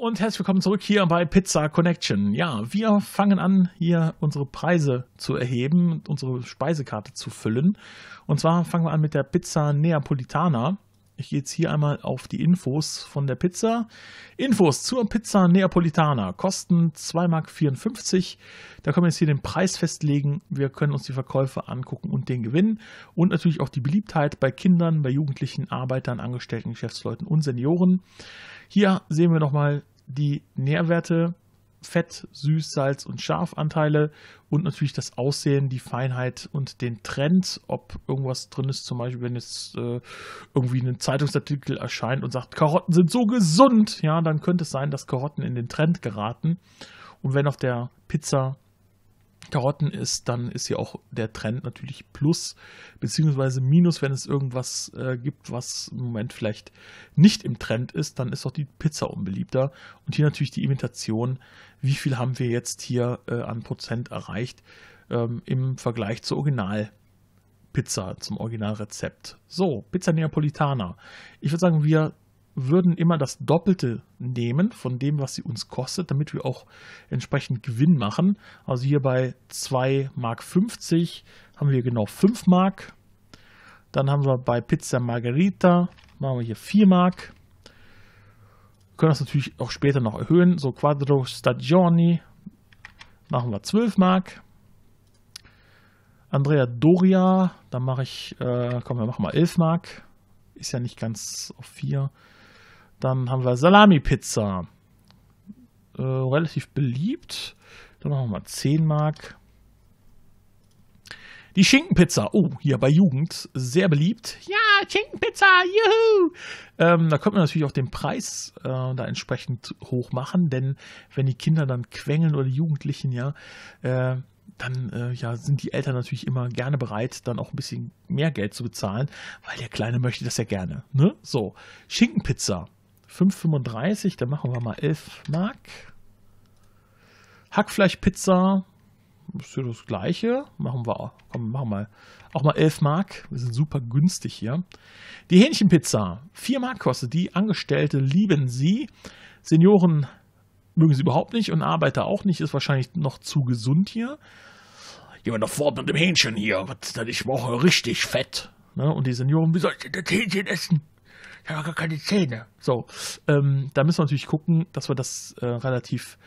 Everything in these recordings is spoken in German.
und herzlich willkommen zurück hier bei Pizza Connection. Ja, wir fangen an, hier unsere Preise zu erheben, unsere Speisekarte zu füllen. Und zwar fangen wir an mit der Pizza Neapolitana. Ich gehe jetzt hier einmal auf die Infos von der Pizza. Infos zur Pizza Neapolitana. Kosten 2,54 Mark. Da können wir jetzt hier den Preis festlegen. Wir können uns die Verkäufe angucken und den Gewinn. Und natürlich auch die Beliebtheit bei Kindern, bei Jugendlichen, Arbeitern, Angestellten, Geschäftsleuten und Senioren. Hier sehen wir nochmal die Nährwerte, Fett, Süß, Salz und Schafanteile und natürlich das Aussehen, die Feinheit und den Trend, ob irgendwas drin ist, zum Beispiel, wenn jetzt äh, irgendwie ein Zeitungsartikel erscheint und sagt, Karotten sind so gesund, ja, dann könnte es sein, dass Karotten in den Trend geraten. Und wenn auf der Pizza Karotten isst, dann ist hier auch der Trend natürlich plus beziehungsweise minus, wenn es irgendwas äh, gibt, was im Moment vielleicht nicht im Trend ist, dann ist auch die Pizza unbeliebter. Und hier natürlich die Imitation, wie viel haben wir jetzt hier äh, an Prozent erreicht ähm, im Vergleich zur Originalpizza, zum Originalrezept. So, Pizza Neapolitana. Ich würde sagen, wir würden immer das Doppelte nehmen von dem, was sie uns kostet, damit wir auch entsprechend Gewinn machen. Also hier bei 2,50 Mark haben wir genau 5 Mark. Dann haben wir bei Pizza Margarita, machen wir hier 4 Mark. Wir können das natürlich auch später noch erhöhen. So Quadro Stagioni machen wir 12 Mark. Andrea Doria, dann mache ich, äh, komm, wir machen mal 11 Mark. Ist ja nicht ganz auf 4. Dann haben wir Salami-Pizza. Äh, relativ beliebt. Dann machen wir mal 10 Mark. Die Schinkenpizza. Oh, hier bei Jugend. Sehr beliebt. Ja, Schinkenpizza. Juhu. Ähm, da könnte man natürlich auch den Preis äh, da entsprechend hoch machen, denn wenn die Kinder dann quengeln oder die Jugendlichen, ja, äh, dann äh, ja, sind die Eltern natürlich immer gerne bereit, dann auch ein bisschen mehr Geld zu bezahlen, weil der Kleine möchte das ja gerne. Ne? So, Schinkenpizza. 5,35, da machen wir mal 11 Mark. Hackfleischpizza, ist ja das gleiche. Machen wir auch. Komm, machen wir auch mal 11 Mark. Wir sind super günstig hier. Die Hähnchenpizza, 4 Mark kostet die. Angestellte lieben sie. Senioren mögen sie überhaupt nicht und Arbeiter auch nicht. Ist wahrscheinlich noch zu gesund hier. Jemand da vorne mit dem Hähnchen hier. Was, das ist Woche richtig fett. Ne? Und die Senioren, wie soll ich das Hähnchen essen? Ich habe gar keine Zähne. So, ähm, da müssen wir natürlich gucken, dass wir das äh, relativ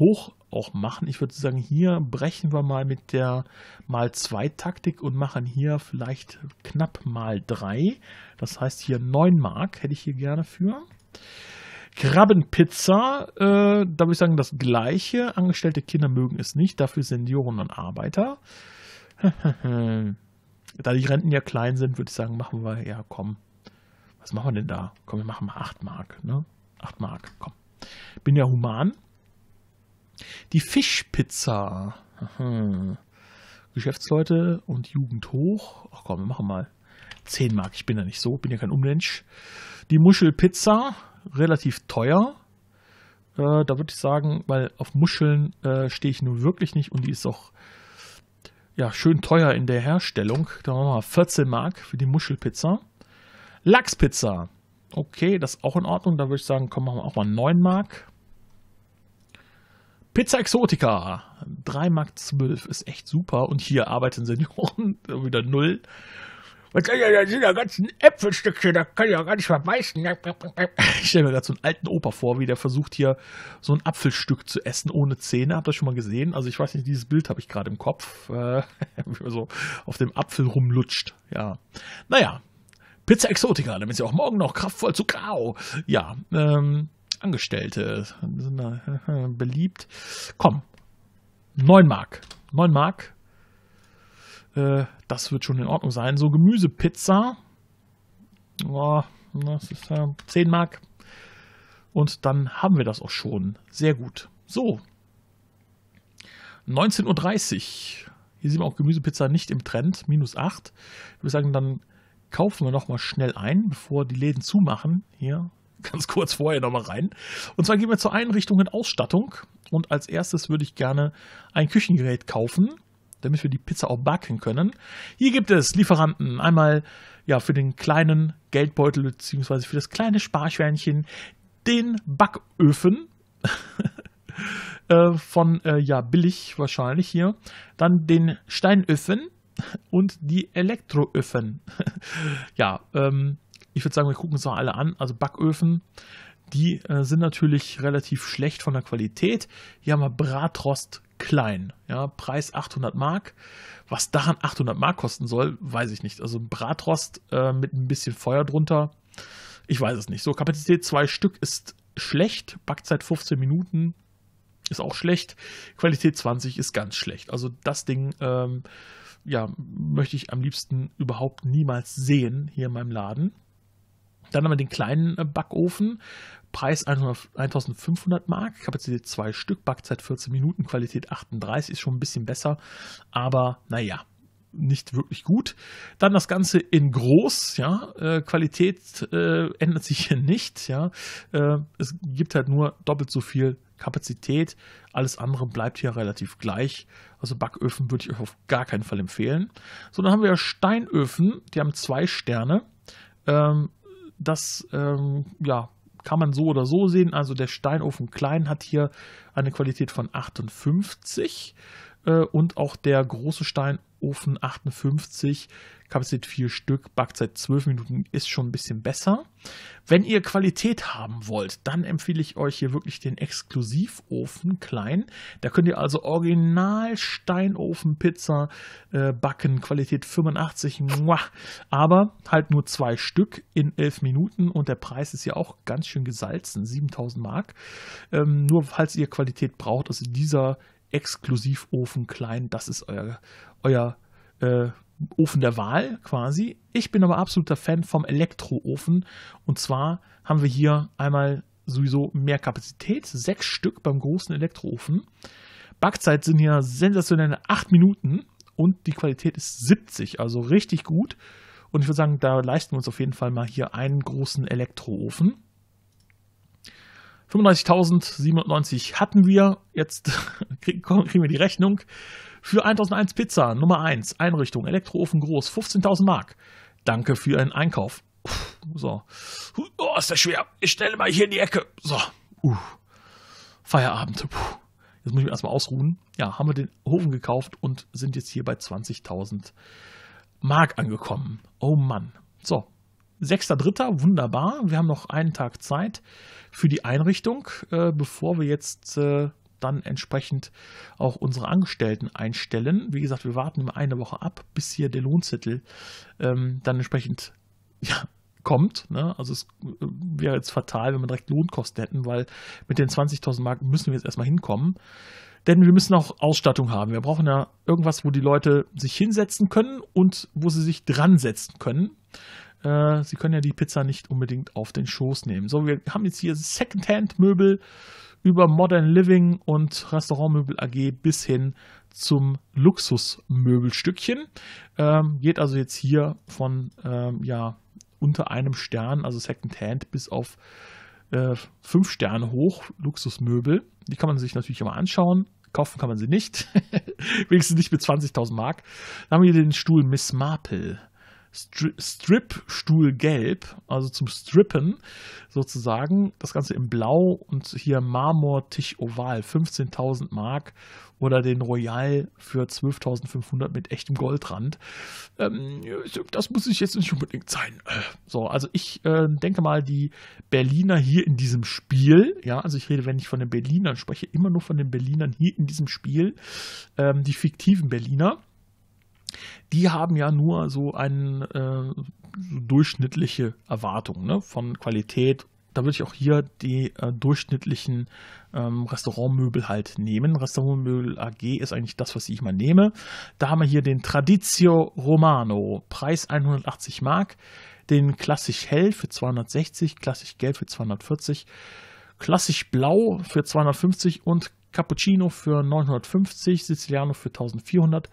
hoch auch machen. Ich würde sagen, hier brechen wir mal mit der mal zwei Taktik und machen hier vielleicht knapp mal drei. Das heißt hier 9 Mark hätte ich hier gerne für. Krabbenpizza, äh, da würde ich sagen, das gleiche. Angestellte Kinder mögen es nicht, dafür Senioren und Arbeiter. da die Renten ja klein sind, würde ich sagen, machen wir, ja komm, was machen wir denn da? Komm, wir machen mal 8 Mark. Ne? 8 Mark, komm. Bin ja human. Die Fischpizza. Aha. Hm. Geschäftsleute und Jugend hoch. Ach komm, wir machen mal 10 Mark. Ich bin ja nicht so, bin ja kein Unmensch. Die Muschelpizza, relativ teuer. Äh, da würde ich sagen, weil auf Muscheln äh, stehe ich nun wirklich nicht und die ist auch ja, schön teuer in der Herstellung. Da machen wir mal 14 Mark für die Muschelpizza. Lachspizza. Okay, das ist auch in Ordnung. Da würde ich sagen, komm, machen wir auch mal 9 Mark. Pizza Exotica. 3 Mark 12 ist echt super. Und hier arbeiten Senioren wieder 0. null. Das sind ja ganzen Äpfelstückchen, da kann ich ja gar nicht verbeißen. Ich stelle mir gerade so einen alten Opa vor, wie der versucht hier so ein Apfelstück zu essen ohne Zähne. Habt ihr schon mal gesehen? Also ich weiß nicht, dieses Bild habe ich gerade im Kopf. Äh, so auf dem Apfel rumlutscht. Ja. Naja, Pizza Exotica, damit sie auch morgen noch kraftvoll zu grau. Ja, ähm, Angestellte sind da äh, beliebt. Komm, 9 Mark. 9 Mark. Äh, das wird schon in Ordnung sein. So Gemüsepizza. Boah, das ist ja äh, 10 Mark. Und dann haben wir das auch schon. Sehr gut. So. 19.30 Uhr. Hier sieht man auch Gemüsepizza nicht im Trend. Minus 8. Ich würde sagen, dann kaufen wir nochmal schnell ein, bevor die Läden zumachen. Hier ganz kurz vorher nochmal rein. Und zwar gehen wir zur Einrichtung und Ausstattung. Und als erstes würde ich gerne ein Küchengerät kaufen, damit wir die Pizza auch backen können. Hier gibt es Lieferanten. Einmal ja, für den kleinen Geldbeutel bzw. für das kleine Sparschwänchen den Backöfen. Äh, von äh, ja billig wahrscheinlich hier. Dann den Steinöfen, und die Elektroöfen. ja, ähm, ich würde sagen, wir gucken uns mal alle an. Also Backöfen, die äh, sind natürlich relativ schlecht von der Qualität. Hier haben wir Bratrost klein, ja, Preis 800 Mark. Was daran 800 Mark kosten soll, weiß ich nicht. Also Bratrost äh, mit ein bisschen Feuer drunter, ich weiß es nicht. So, Kapazität 2 Stück ist schlecht, Backzeit 15 Minuten ist auch schlecht, Qualität 20 ist ganz schlecht. Also das Ding ähm, ja, möchte ich am liebsten überhaupt niemals sehen hier in meinem Laden. Dann haben wir den kleinen äh, Backofen. Preis 1500 Mark, Kapazität 2 Stück, Backzeit 14 Minuten, Qualität 38, ist schon ein bisschen besser, aber naja, nicht wirklich gut. Dann das Ganze in groß, ja, äh, Qualität äh, ändert sich hier nicht, ja. Äh, es gibt halt nur doppelt so viel Kapazität, alles andere bleibt hier relativ gleich. Also Backöfen würde ich euch auf gar keinen Fall empfehlen. So, dann haben wir Steinöfen, die haben zwei Sterne. Ähm, das ähm, ja, kann man so oder so sehen. Also der Steinofen Klein hat hier eine Qualität von 58 äh, und auch der große Steinofen Backofen 58, Kapazität 4 Stück, Backzeit 12 Minuten ist schon ein bisschen besser. Wenn ihr Qualität haben wollt, dann empfehle ich euch hier wirklich den Exklusivofen klein. Da könnt ihr also Original Steinofen Pizza äh, backen, Qualität 85, muah. aber halt nur zwei Stück in 11 Minuten und der Preis ist ja auch ganz schön gesalzen, 7000 Mark. Ähm, nur falls ihr Qualität braucht, also dieser Exklusivofen klein. Das ist euer, euer äh, Ofen der Wahl quasi. Ich bin aber absoluter Fan vom Elektroofen. Und zwar haben wir hier einmal sowieso mehr Kapazität, sechs Stück beim großen Elektroofen. Backzeit sind hier sensationelle acht Minuten und die Qualität ist 70, also richtig gut. Und ich würde sagen, da leisten wir uns auf jeden Fall mal hier einen großen Elektroofen. 35.097 hatten wir. Jetzt kriegen wir die Rechnung. Für 1001 Pizza Nummer 1, Einrichtung, Elektroofen groß, 15.000 Mark. Danke für Ihren Einkauf. So. Oh, ist das schwer. Ich stelle mal hier in die Ecke. So. Uh. Feierabend. Puh. Jetzt muss ich mich erstmal ausruhen. Ja, haben wir den Ofen gekauft und sind jetzt hier bei 20.000 Mark angekommen. Oh Mann. So, 6.3. wunderbar. Wir haben noch einen Tag Zeit für die Einrichtung, äh, bevor wir jetzt äh, dann entsprechend auch unsere Angestellten einstellen. Wie gesagt, wir warten immer eine Woche ab, bis hier der Lohnzettel ähm, dann entsprechend ja, kommt. Ne? Also es äh, wäre jetzt fatal, wenn wir direkt Lohnkosten hätten, weil mit den 20.000 Mark müssen wir jetzt erstmal hinkommen. Denn wir müssen auch Ausstattung haben. Wir brauchen ja irgendwas, wo die Leute sich hinsetzen können und wo sie sich dran setzen können. Äh, sie können ja die Pizza nicht unbedingt auf den Schoß nehmen. So, wir haben jetzt hier Secondhand-Möbel über Modern Living und Restaurantmöbel AG bis hin zum Luxusmöbelstückchen. Ähm, geht also jetzt hier von ähm, ja, unter einem Stern, also Secondhand, bis auf äh, fünf Sterne hoch, Luxusmöbel. Die kann man sich natürlich immer anschauen. Kaufen kann man sie nicht. Wenigstens nicht mit 20.000 Mark. Dann haben wir hier den Stuhl Miss Marple. Stri Stripstuhl gelb, also zum Strippen sozusagen. Das Ganze in Blau und hier Marmortisch oval, 15.000 Mark oder den Royal für 12.500 mit echtem Goldrand. Ähm, das muss ich jetzt nicht unbedingt sein. Äh, so, also ich äh, denke mal, die Berliner hier in diesem Spiel, ja, also ich rede, wenn ich von den Berlinern spreche, immer nur von den Berlinern hier in diesem Spiel, ähm, die fiktiven Berliner die haben ja nur so eine äh, durchschnittliche Erwartung ne, von Qualität. Da würde ich auch hier die äh, durchschnittlichen ähm, Restaurantmöbel halt nehmen. Restaurantmöbel AG ist eigentlich das, was ich mal nehme. Da haben wir hier den Tradizio Romano, Preis 180 Mark, den klassisch hell für 260, klassisch gelb für 240, klassisch blau für 250 und Cappuccino für 950, Siciliano für 1400.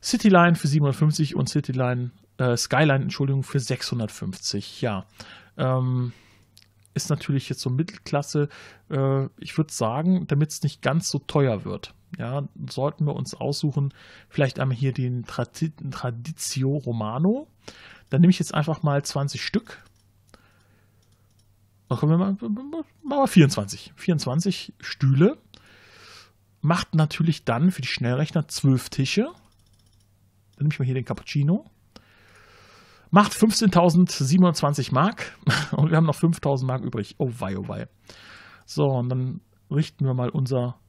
Cityline für 750 und Cityline, äh, Skyline, Entschuldigung, für 650. Ja. Ähm, ist natürlich jetzt so Mittelklasse. Äh, ich würde sagen, damit es nicht ganz so teuer wird, ja, sollten wir uns aussuchen, vielleicht einmal hier den Tradi Traditio Romano. Dann nehme ich jetzt einfach mal 20 Stück. Dann kommen wir mal, machen wir 24. 24 Stühle. Macht natürlich dann für die Schnellrechner 12 Tische. Dann nehme ich mal hier den Cappuccino. Macht 15.027 Mark und wir haben noch 5.000 Mark übrig. Oh wei, oh wei. So, und dann richten wir mal unser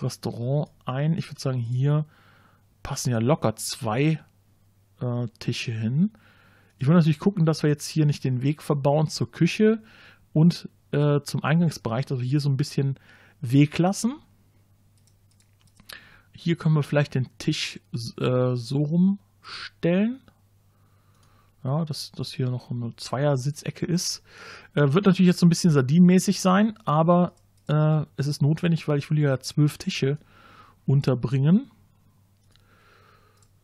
Restaurant ein. Ich würde sagen, hier passen ja locker zwei äh, Tische hin. Ich will natürlich gucken, dass wir jetzt hier nicht den Weg verbauen zur Küche und äh, zum Eingangsbereich, dass wir hier so ein bisschen Weg lassen. Hier können wir vielleicht den Tisch äh, so rumstellen. Ja, dass das hier noch eine Zweiersitzecke ist. Äh, wird natürlich jetzt so ein bisschen sardinmäßig sein, aber äh, es ist notwendig, weil ich will ja zwölf Tische unterbringen.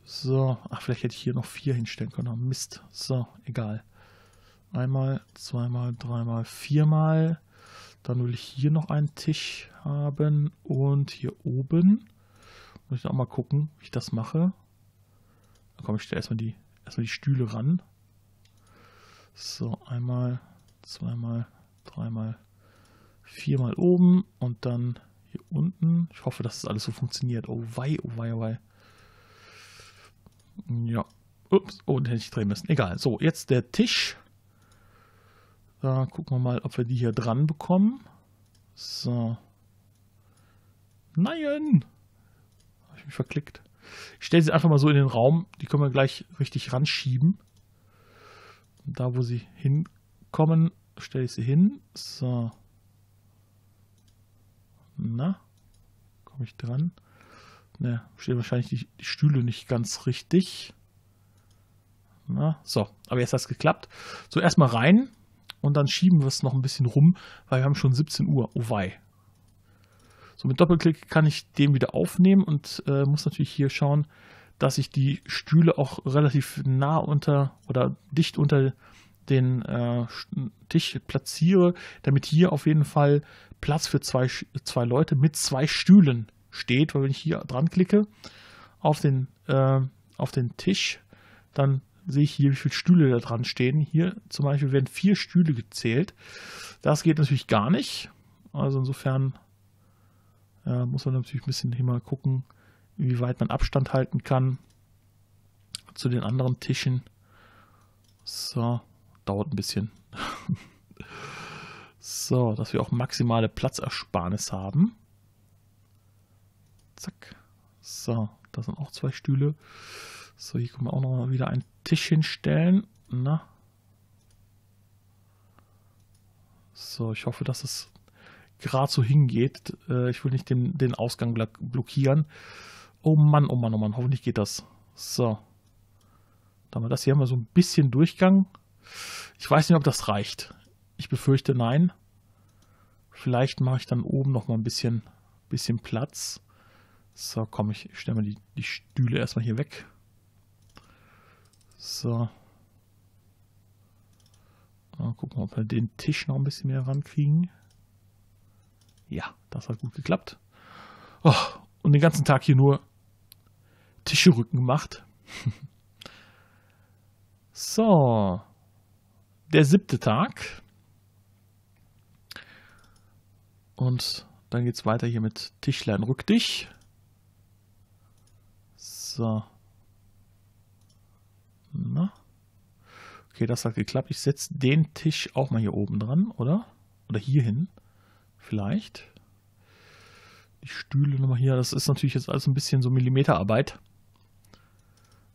So, ach, vielleicht hätte ich hier noch vier hinstellen können. Mist. So, egal. Einmal, zweimal, dreimal, viermal. Dann will ich hier noch einen Tisch haben und hier oben. Muss ich auch mal gucken, wie ich das mache. Dann komme ich stelle erstmal die, erstmal die Stühle ran. So, einmal, zweimal, dreimal, viermal oben und dann hier unten. Ich hoffe, dass das alles so funktioniert. Oh wei, oh wei, oh wei. Ja. Ups, oh, den hätte ich drehen müssen. Egal. So, jetzt der Tisch. Da gucken wir mal, ob wir die hier dran bekommen. So. Nein! mich verklickt. Ich stelle sie einfach mal so in den Raum. Die können wir gleich richtig ranschieben. Und da, wo sie hinkommen, stelle ich sie hin. So. Na? Komme ich dran? Ne, stehen wahrscheinlich die, die Stühle nicht ganz richtig. Na, so, aber jetzt hat es geklappt. So, erstmal rein und dann schieben wir es noch ein bisschen rum, weil wir haben schon 17 Uhr. Oh wei. So mit Doppelklick kann ich den wieder aufnehmen und äh, muss natürlich hier schauen, dass ich die Stühle auch relativ nah unter oder dicht unter den äh, Tisch platziere, damit hier auf jeden Fall Platz für zwei, zwei Leute mit zwei Stühlen steht. Weil wenn ich hier dran klicke auf den, äh, auf den Tisch, dann sehe ich hier, wie viele Stühle da dran stehen. Hier zum Beispiel werden vier Stühle gezählt. Das geht natürlich gar nicht. Also insofern äh, muss man natürlich ein bisschen immer gucken, wie weit man Abstand halten kann zu den anderen Tischen. So, dauert ein bisschen. so, dass wir auch maximale Platzersparnis haben. Zack. So, da sind auch zwei Stühle. So, hier können wir auch noch mal wieder einen Tisch hinstellen. Na. So, ich hoffe, dass es gerade so hingeht. Äh, ich will nicht den, den Ausgang blockieren. Oh Mann, oh Mann, oh Mann, hoffentlich geht das. So. Dann haben wir das hier haben so ein bisschen Durchgang. Ich weiß nicht, ob das reicht. Ich befürchte nein. Vielleicht mache ich dann oben noch mal ein bisschen, bisschen Platz. So, komm, ich stelle mal die, die Stühle erstmal hier weg. So. Mal gucken, ob wir den Tisch noch ein bisschen mehr rankriegen. Ja, das hat gut geklappt. Oh, und den ganzen Tag hier nur Tischrücken gemacht. so. Der siebte Tag. Und dann geht es weiter hier mit Tischlein rück dich. So. Na. Okay, das hat geklappt. Ich setze den Tisch auch mal hier oben dran, oder? Oder hier hin. Vielleicht. Die Stühle nochmal hier. Das ist natürlich jetzt alles ein bisschen so Millimeterarbeit.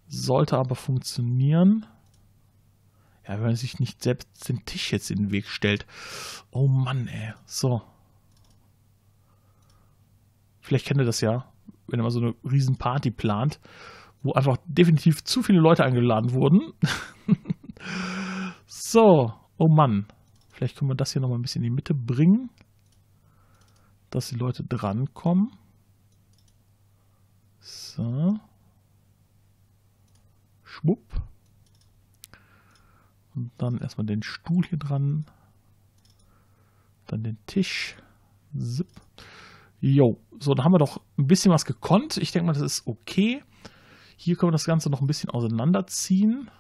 Sollte aber funktionieren. Ja, wenn man sich nicht selbst den Tisch jetzt in den Weg stellt. Oh Mann, ey. So. Vielleicht kennt ihr das ja, wenn ihr mal so eine riesen Party plant, wo einfach definitiv zu viele Leute eingeladen wurden. so. Oh Mann. Vielleicht können wir das hier nochmal ein bisschen in die Mitte bringen dass die Leute drankommen. So. Schwupp. Und dann erstmal den Stuhl hier dran. Dann den Tisch. Zip. Jo, so, da haben wir doch ein bisschen was gekonnt. Ich denke mal, das ist okay. Hier können wir das Ganze noch ein bisschen auseinanderziehen.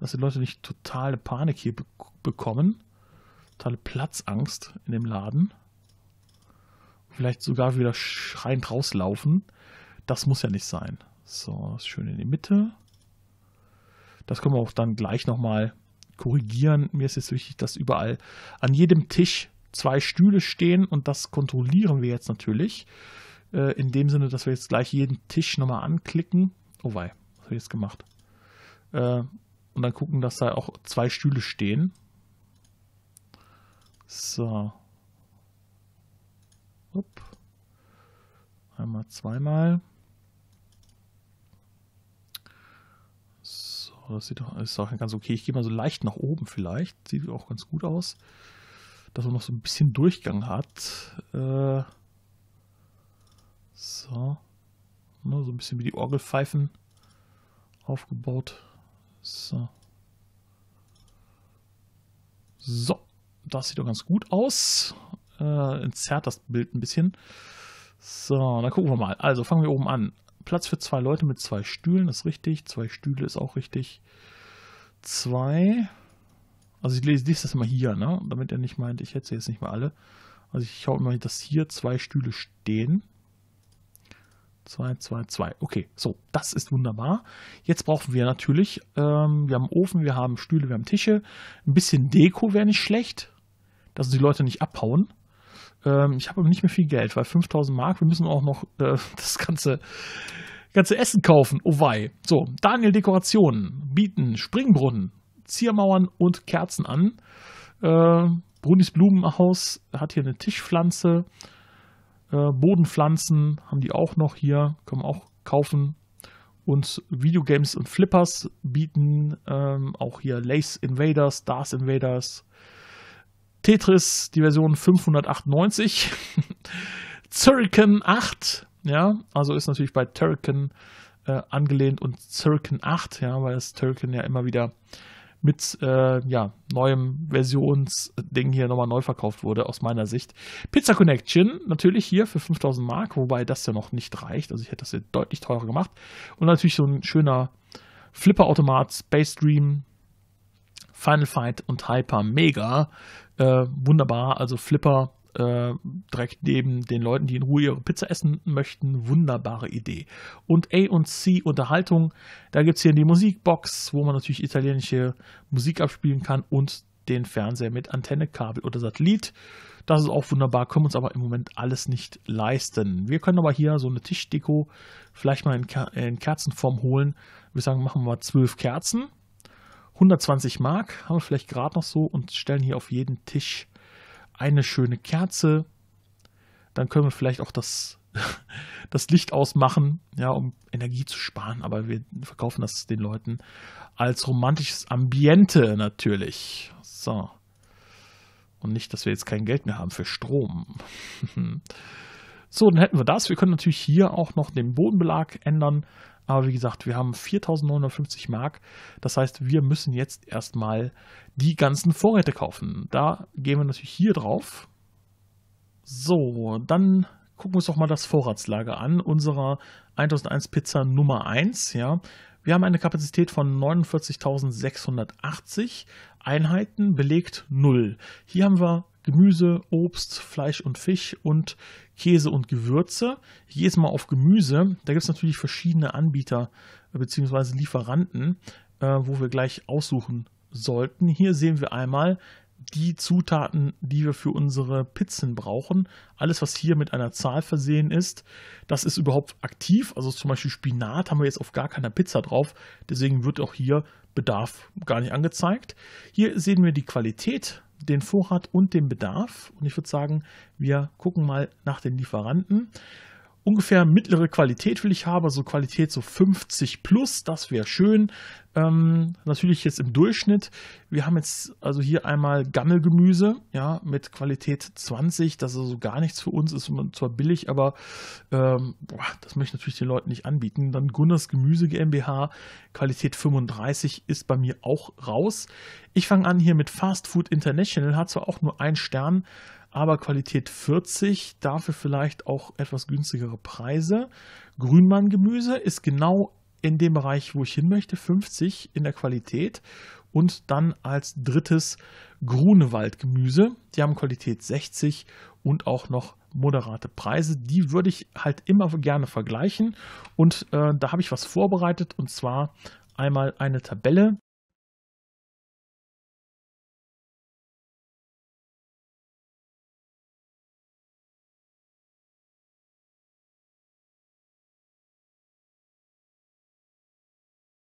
Dass die Leute nicht totale Panik hier bekommen. Totale Platzangst in dem Laden vielleicht sogar wieder schreiend rauslaufen. Das muss ja nicht sein. So, schön in die Mitte. Das können wir auch dann gleich nochmal korrigieren. Mir ist jetzt wichtig, dass überall an jedem Tisch zwei Stühle stehen und das kontrollieren wir jetzt natürlich. Äh, in dem Sinne, dass wir jetzt gleich jeden Tisch nochmal anklicken. Oh wei, was habe ich jetzt gemacht? Äh, und dann gucken, dass da auch zwei Stühle stehen. So, Upp. Einmal, zweimal. So, das sieht doch, ist auch ganz okay. Ich gehe mal so leicht nach oben vielleicht. Sieht auch ganz gut aus. Dass man noch so ein bisschen Durchgang hat. Äh, so. Ne, so ein bisschen wie die Orgelpfeifen aufgebaut. So. So, das sieht doch ganz gut aus äh, entzerrt das Bild ein bisschen. So, dann gucken wir mal. Also fangen wir oben an. Platz für zwei Leute mit zwei Stühlen ist richtig. Zwei Stühle ist auch richtig. Zwei. Also ich lese, lese das immer hier, ne? damit er nicht meint, ich hätte jetzt nicht mehr alle. Also ich schaue immer, dass hier zwei Stühle stehen. Zwei, zwei, zwei. Okay, so, das ist wunderbar. Jetzt brauchen wir natürlich, ähm, wir haben Ofen, wir haben Stühle, wir haben Tische. Ein bisschen Deko wäre nicht schlecht, dass die Leute nicht abhauen. Ähm, ich habe aber nicht mehr viel Geld, weil 5000 Mark, wir müssen auch noch äh, das ganze, ganze Essen kaufen. Oh wei. So, Daniel Dekorationen bieten Springbrunnen, Ziermauern und Kerzen an. Äh, Brunis Blumenhaus hat hier eine Tischpflanze. Äh, Bodenpflanzen haben die auch noch hier, können wir auch kaufen. Und Videogames und Flippers bieten ähm, auch hier Lace Invaders, Stars Invaders, Tetris, die Version 598. Turrican 8, ja, also ist natürlich bei Turrican äh, angelehnt und Turrican 8, ja, weil das Turrican ja immer wieder mit äh, ja, neuem Versionsding hier nochmal neu verkauft wurde, aus meiner Sicht. Pizza Connection natürlich hier für 5000 Mark, wobei das ja noch nicht reicht. Also ich hätte das ja deutlich teurer gemacht. Und natürlich so ein schöner Flipper-Automat, Space Dream, Final Fight und Hyper Mega äh, wunderbar, also Flipper äh, direkt neben den Leuten, die in Ruhe ihre Pizza essen möchten. Wunderbare Idee. Und A und C Unterhaltung, da gibt es hier die Musikbox, wo man natürlich italienische Musik abspielen kann und den Fernseher mit Antenne, Kabel oder Satellit. Das ist auch wunderbar, können uns aber im Moment alles nicht leisten. Wir können aber hier so eine Tischdeko vielleicht mal in, Kerzenform holen. Wir sagen, machen wir mal zwölf Kerzen 120 Mark haben wir vielleicht gerade noch so und stellen hier auf jeden Tisch eine schöne Kerze. Dann können wir vielleicht auch das, das Licht ausmachen, ja, um Energie zu sparen. Aber wir verkaufen das den Leuten als romantisches Ambiente natürlich. So. Und nicht, dass wir jetzt kein Geld mehr haben für Strom. so, dann hätten wir das. Wir können natürlich hier auch noch den Bodenbelag ändern. Aber wie gesagt, wir haben 4.950 Mark. Das heißt, wir müssen jetzt erstmal die ganzen Vorräte kaufen. Da gehen wir natürlich hier drauf. So, dann gucken wir uns doch mal das Vorratslager an unserer 1001 Pizza Nummer 1. Ja. Wir haben eine Kapazität von 49.680 Einheiten, belegt 0. Hier haben wir Gemüse, Obst, Fleisch und Fisch und Käse und Gewürze. Ich gehe jetzt mal auf Gemüse. Da gibt es natürlich verschiedene Anbieter äh, bzw. Lieferanten, äh, wo wir gleich aussuchen sollten. Hier sehen wir einmal die Zutaten, die wir für unsere Pizzen brauchen. Alles, was hier mit einer Zahl versehen ist, das ist überhaupt aktiv. Also zum Beispiel Spinat haben wir jetzt auf gar keiner Pizza drauf. Deswegen wird auch hier Bedarf gar nicht angezeigt. Hier sehen wir die Qualität den Vorrat und den Bedarf. Und ich würde sagen, wir gucken mal nach den Lieferanten ungefähr mittlere Qualität will ich haben, so also Qualität so 50 plus, das wäre schön. Ähm, natürlich jetzt im Durchschnitt. Wir haben jetzt also hier einmal Gammelgemüse, ja, mit Qualität 20, das ist also gar nichts für uns, ist zwar billig, aber ähm, boah, das möchte ich natürlich den Leuten nicht anbieten. Dann Gunners Gemüse GmbH, Qualität 35 ist bei mir auch raus. Ich fange an hier mit Fast Food International, hat zwar auch nur einen Stern, aber Qualität 40, dafür vielleicht auch etwas günstigere Preise. Grünmann-Gemüse ist genau in dem Bereich, wo ich hin möchte, 50 in der Qualität. Und dann als drittes Grunewald-Gemüse. Die haben Qualität 60 und auch noch moderate Preise. Die würde ich halt immer gerne vergleichen. Und äh, da habe ich was vorbereitet und zwar einmal eine Tabelle,